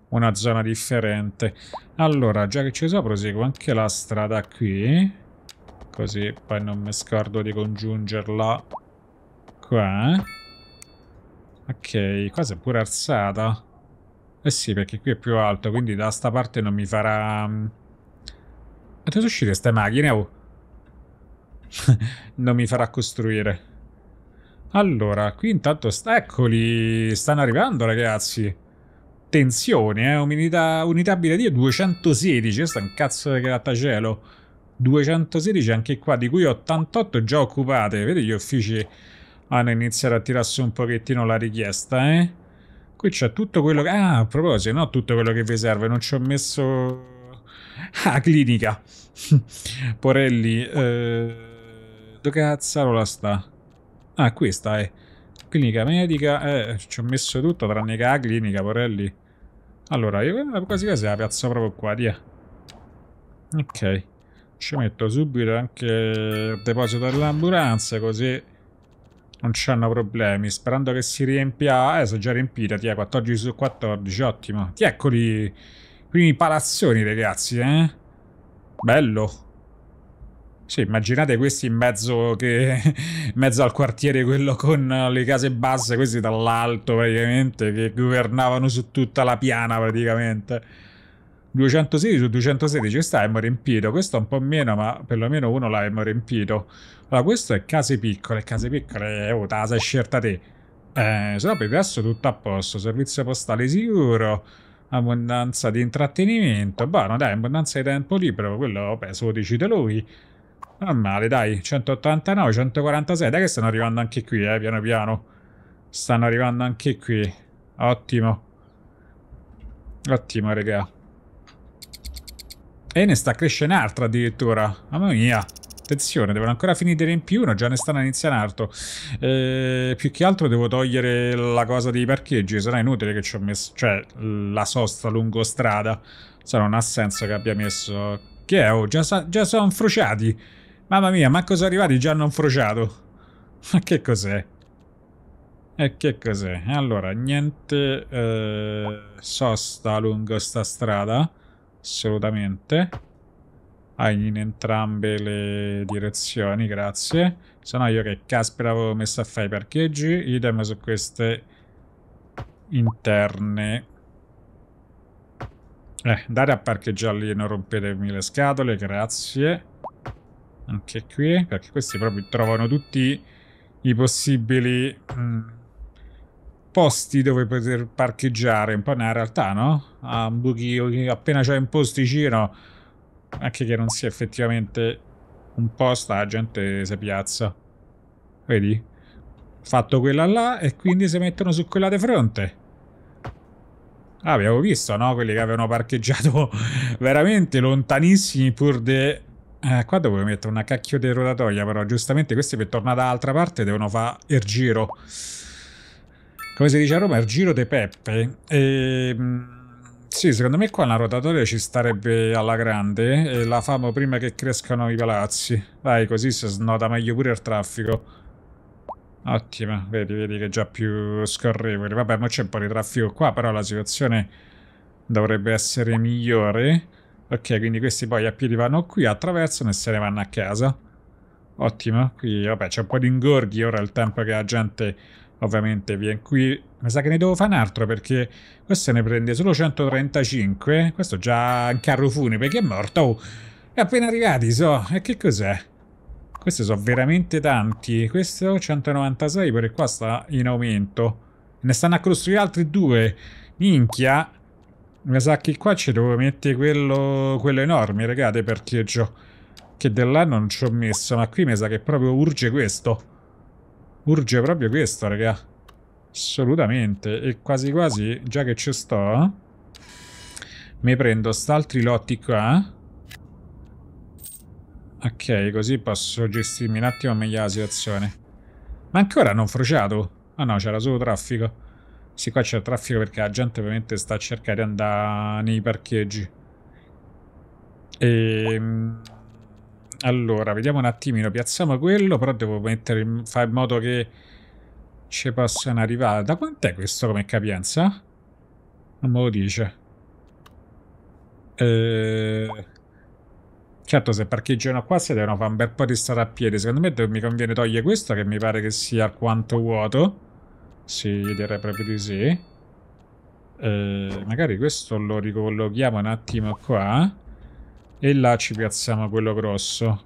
S1: una zona differente. Allora, già che ci sono, proseguo anche la strada qui. Così poi non mi scordo di congiungerla qua. Ok, qua si è pure alzata. Eh sì, perché qui è più alto, quindi da sta parte non mi farà... Ma mm. dove uscire queste macchine? Oh. non mi farà costruire. Allora, qui intanto... Sta... Eccoli! Stanno arrivando, ragazzi! Tensione, eh? Unità, unità abitativa 216. Questa è un cazzo di grattacielo. 216 anche qua, di cui 88 già occupate. Vedi gli uffici hanno iniziato a tirarsi un pochettino la richiesta, eh? Qui c'è tutto quello che... Ah, a proposito, no tutto quello che vi serve, non ci ho messo... Ah, clinica. Porelli. Eh, dove cazzo la sta? Ah, questa è. Eh. Clinica medica. Eh, ci ho messo tutto tranne che la clinica, Porelli. Allora, io quasi quasi la piazzo proprio qua, via. Ok. Ci metto subito anche il deposito dell'ambulanza, così... Non c'hanno problemi. Sperando che si riempia. Eh, sono già riempita. Ti è 14 su 14. Ottimo. Ti eccoli. Primi palazzoni, ragazzi, eh? Bello. Sì, immaginate questi in mezzo, che, in mezzo, al quartiere, quello con le case basse, questi dall'alto praticamente, che governavano su tutta la piana praticamente. 216 su 216 questa stavamo riempito questo un po' meno ma perlomeno uno l'avevamo riempito allora questo è case piccole case piccole è eh, oh, la sei scelta te eh, se no per il resto tutto a posto servizio postale sicuro abbondanza di intrattenimento buono dai abbondanza di tempo libero quello vabbè se lo decide lui non male dai 189 146 dai che stanno arrivando anche qui eh piano piano stanno arrivando anche qui ottimo ottimo regà e ne sta crescendo un'altra addirittura. Mamma mia. Attenzione, devono ancora finire in più, no, già ne stanno iniziando altro. Eh, più che altro devo togliere la cosa dei parcheggi, sarà inutile che ci ho messo... Cioè, la sosta lungo strada. Sarà non ha senso che abbia messo... Che è? Oh, già, già sono frociati. Mamma mia, ma cosa arrivati già non frociato? Ma che cos'è? E che cos'è? Allora, niente eh, sosta lungo sta strada assolutamente ah, in entrambe le direzioni grazie se no io che caspita avevo messo a fare i parcheggi idem su queste interne eh, andate a parcheggiare lì e non rompetemi le scatole grazie anche qui perché questi proprio trovano tutti i possibili mh, mm, posti dove poter parcheggiare, un po' nella realtà, no? A un Hamburg, appena c'è un posticino, anche che non sia effettivamente un posto, la gente si piazza. Vedi? Fatto quella là e quindi si mettono su quella di fronte. Ah, abbiamo visto, no? Quelli che avevano parcheggiato veramente lontanissimi pur de... Eh, qua dovevo mettere una cacchio di rotatoia, però giustamente questi per tornare dall'altra parte devono fare il giro come si dice a Roma, il giro dei Peppe. E, mm, sì, secondo me qua la rotatoria ci starebbe alla grande e la famo prima che crescano i palazzi. Vai, così si snoda meglio pure il traffico. Ottima, vedi, vedi che è già più scorrevole. Vabbè, ma c'è un po' di traffico qua, però la situazione dovrebbe essere migliore. Ok, quindi questi poi a piedi vanno qui, attraversano e se ne vanno a casa. Ottimo, qui vabbè c'è un po' di ingorghi ora il tempo che la gente ovviamente viene qui mi sa che ne devo fare un altro perché questo ne prende solo 135 questo già in carro funebre che è morto oh, è appena arrivati so e che cos'è questi sono veramente tanti questo 196 perché qua sta in aumento ne stanno a costruire altri due minchia mi sa che qua ci devo mettere quello, quello enorme regate perché che dell'anno non ci ho messo ma qui mi sa che proprio urge questo Urge proprio questo, raga. Assolutamente. E quasi quasi, già che ci sto, mi prendo st'altri lotti qua. Ok, così posso gestirmi un attimo meglio la situazione. Ma ancora hanno frociato? Ah no, c'era solo traffico. Sì, qua c'è traffico perché la gente ovviamente sta a cercare di andare nei parcheggi. E... Ehm, allora, vediamo un attimino, piazziamo quello, però devo mettere, in, fare in modo che ci possano arrivare. Da quant'è questo come capienza? Non me lo dice. Eh... Certo, se parcheggiano qua si devono fare un bel po' di strada a piedi. Secondo me mi conviene togliere questo, che mi pare che sia alquanto vuoto. Sì, direi proprio di sì. Eh, magari questo lo ricollochiamo un attimo qua. E là ci piazziamo quello grosso.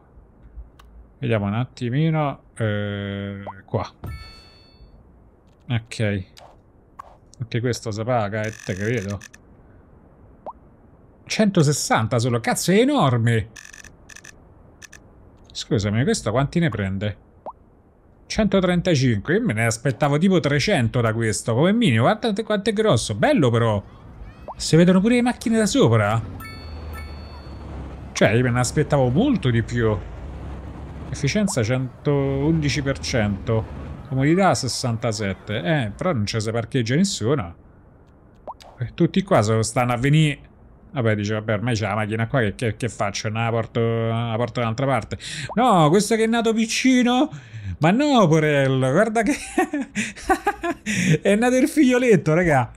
S1: Vediamo un attimino. Eh, qua. Ok. Anche questo si paga, eh, te credo. 160 solo, cazzo è enorme! Scusami, questo quanti ne prende? 135, io me ne aspettavo tipo 300 da questo, come minimo, guardate quanto è grosso, bello però! Si vedono pure le macchine da sopra! Cioè, io me ne aspettavo molto di più. Efficienza 111%. Comodità 67. Eh, però non c'è se parcheggia nessuno. E eh, tutti qua stanno a venire... Vabbè, dice, vabbè, ormai c'è la macchina qua, che, che, che faccio? La porto, la porto dall'altra parte. No, questo che è nato piccino? Ma no, Porello, guarda che... è nato il figlioletto, raga.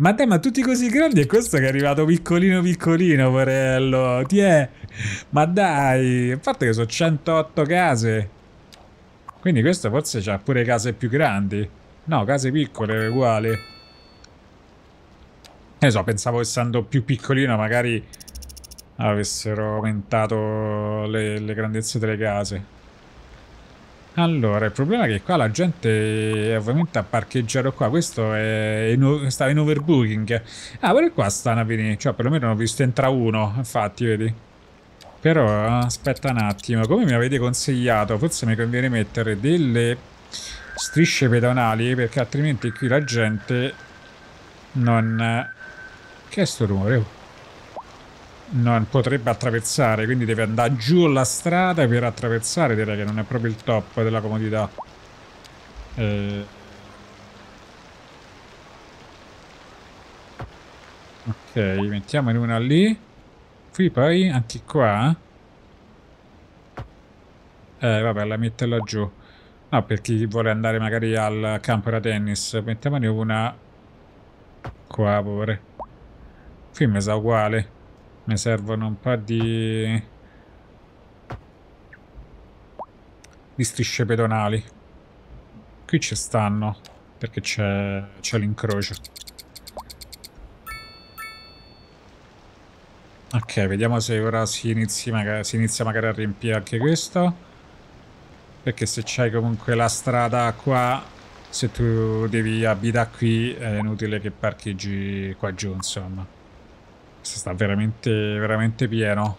S1: Ma te, ma tutti così grandi? E questo che è arrivato piccolino piccolino, porello. Ti è? Ma dai, a parte che sono 108 case. Quindi questo forse c'ha pure case più grandi. No, case piccole è uguale eh, Ne so, pensavo essendo più piccolino magari avessero aumentato le, le grandezze delle case. Allora, il problema è che qua la gente è ovviamente a parcheggiare qua, questo è in, sta in overbooking. Ah, pure qua stanno a venire, cioè perlomeno ho visto entra uno, infatti, vedi. Però, aspetta un attimo, come mi avete consigliato, forse mi conviene mettere delle strisce pedonali, perché altrimenti qui la gente non... Eh, che è sto rumore? Oh non potrebbe attraversare, quindi deve andare giù la strada per attraversare, direi che non è proprio il top della comodità. Eh... Ok, mettiamo in una lì. Qui poi, anche qua. Eh, vabbè, la metto laggiù. No, per chi vuole andare magari al campo da tennis. Mettiamone una qua pure. Qui mi sa uguale. Mi servono un po' di... di strisce pedonali. Qui ci stanno, perché c'è l'incrocio. Ok, vediamo se ora si, inizi magari, si inizia magari a riempire anche questo. Perché se c'hai comunque la strada qua, se tu devi abitare qui, è inutile che parcheggi qua giù, insomma. Questo sta veramente, veramente pieno.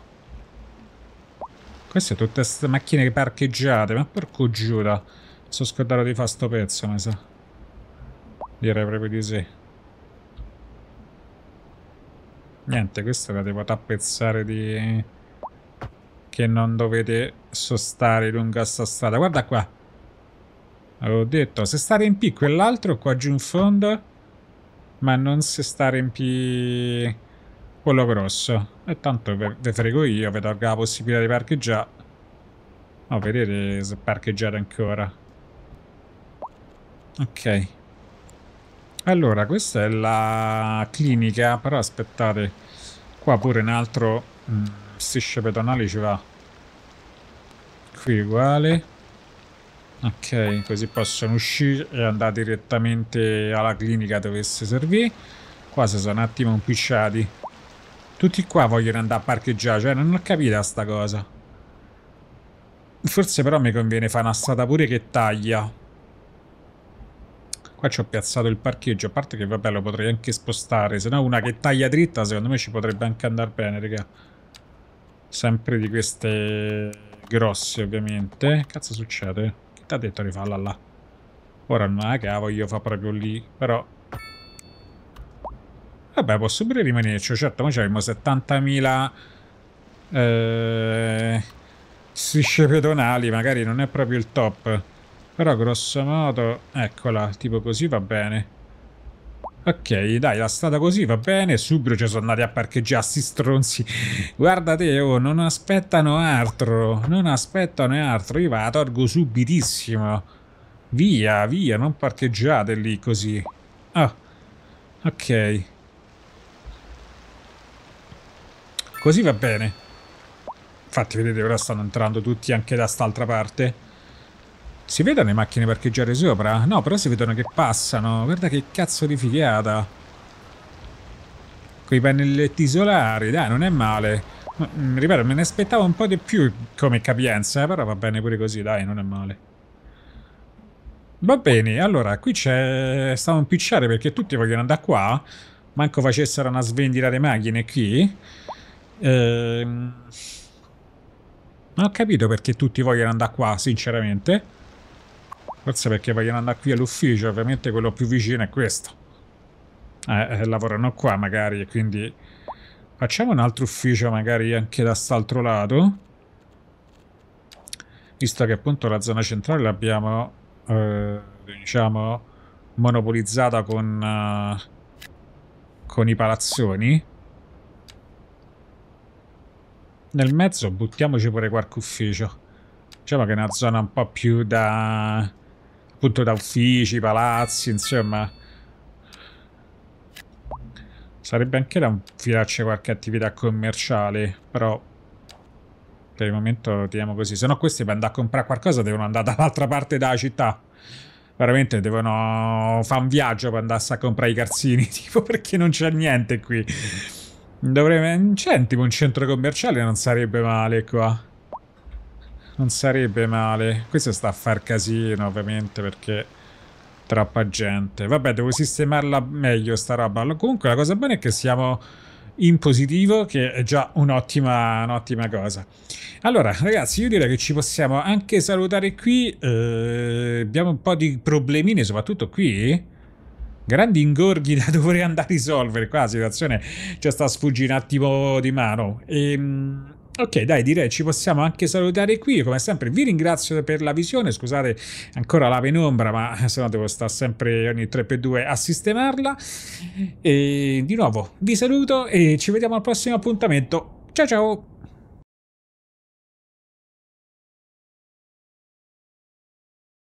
S1: Queste sono tutte queste macchine parcheggiate, ma porco giuda. Mi sono scordato di fare sto pezzo, mi sa. Direi proprio di sì. Niente, questa la devo tappezzare di... Che non dovete sostare lungo sta strada. Guarda qua. Avevo detto, se sta riempì quell'altro qua giù in fondo... Ma non se sta riempì quello grosso. E tanto ve, ve frego io, vedo anche la possibilità di parcheggiare. No, vedete se parcheggiare ancora. Ok. Allora, questa è la clinica, però aspettate, qua pure un altro mh, mm, strisce pedonale ci va. Qui uguale. Ok, così possono uscire e andare direttamente alla clinica dove si servì. Qua si sono un attimo impicciati. Tutti qua vogliono andare a parcheggiare, cioè non ho capito sta cosa. Forse però mi conviene fare una strada pure che taglia. Qua ci ho piazzato il parcheggio, a parte che vabbè lo potrei anche spostare, se no una che taglia dritta secondo me ci potrebbe anche andare bene, raga. Sempre di queste grosse ovviamente. Cazzo succede? Chi ti ha detto di farla là? Ora non è che la voglio fare proprio lì, però Vabbè, posso pure rimanerci, certo, ma abbiamo 70.000 eh, strisce pedonali, magari non è proprio il top. Però grosso modo, eccola, tipo così va bene. Ok, dai, la strada così va bene. Subito ci sono andati a parcheggiare, sti stronzi. Guardate, oh, non aspettano altro. Non aspettano altro. Io la torgo subitissimo. Via, via, non parcheggiate lì così. Ah, ok. Così va bene. Infatti, vedete, ora stanno entrando tutti anche da st'altra parte. Si vedono le macchine parcheggiare sopra? No, però si vedono che passano. Guarda che cazzo di figata. Con i pannelletti solari, dai, non è male. Ma, mm, ripeto, me ne aspettavo un po' di più come capienza, eh, però va bene pure così, dai, non è male. Va bene, allora, qui c'è... stavo a impicciare perché tutti vogliono andare qua. Manco facessero una svendita di macchine qui. Ehm, non ho capito perché tutti vogliono andare qua, sinceramente. Forse perché vogliono andare qui all'ufficio, ovviamente quello più vicino è questo. Eh, eh lavorano qua magari, quindi... Facciamo un altro ufficio magari anche da quest'altro lato. Visto che appunto la zona centrale l'abbiamo, eh, diciamo, monopolizzata con, uh, con i palazzoni. Nel mezzo buttiamoci pure qualche ufficio. Diciamo che è una zona un po' più da... appunto da uffici, palazzi, insomma... Sarebbe anche da infilarci qualche attività commerciale, però per il momento lo teniamo così. Se no questi per andare a comprare qualcosa devono andare dall'altra parte della città. Veramente devono fare un viaggio per andare a comprare i calzini, tipo perché non c'è niente qui. Dovrei... C'è cioè, tipo un centro commerciale, non sarebbe male qua. Non sarebbe male. Questo sta a far casino, ovviamente, perché troppa gente. Vabbè, devo sistemarla meglio sta roba. Comunque la cosa buona è che siamo in positivo, che è già un'ottima un cosa. Allora, ragazzi, io direi che ci possiamo anche salutare qui. Eh, abbiamo un po' di problemini, soprattutto qui grandi ingorghi da dover andare a risolvere. Qua la situazione ci sta sfuggendo un attimo di mano. Ehm. Ok, dai, direi ci possiamo anche salutare qui. come sempre, vi ringrazio per la visione. Scusate ancora la penombra, ma se no devo stare sempre ogni 3x2 a sistemarla. E di nuovo vi saluto e ci vediamo al prossimo appuntamento. Ciao ciao!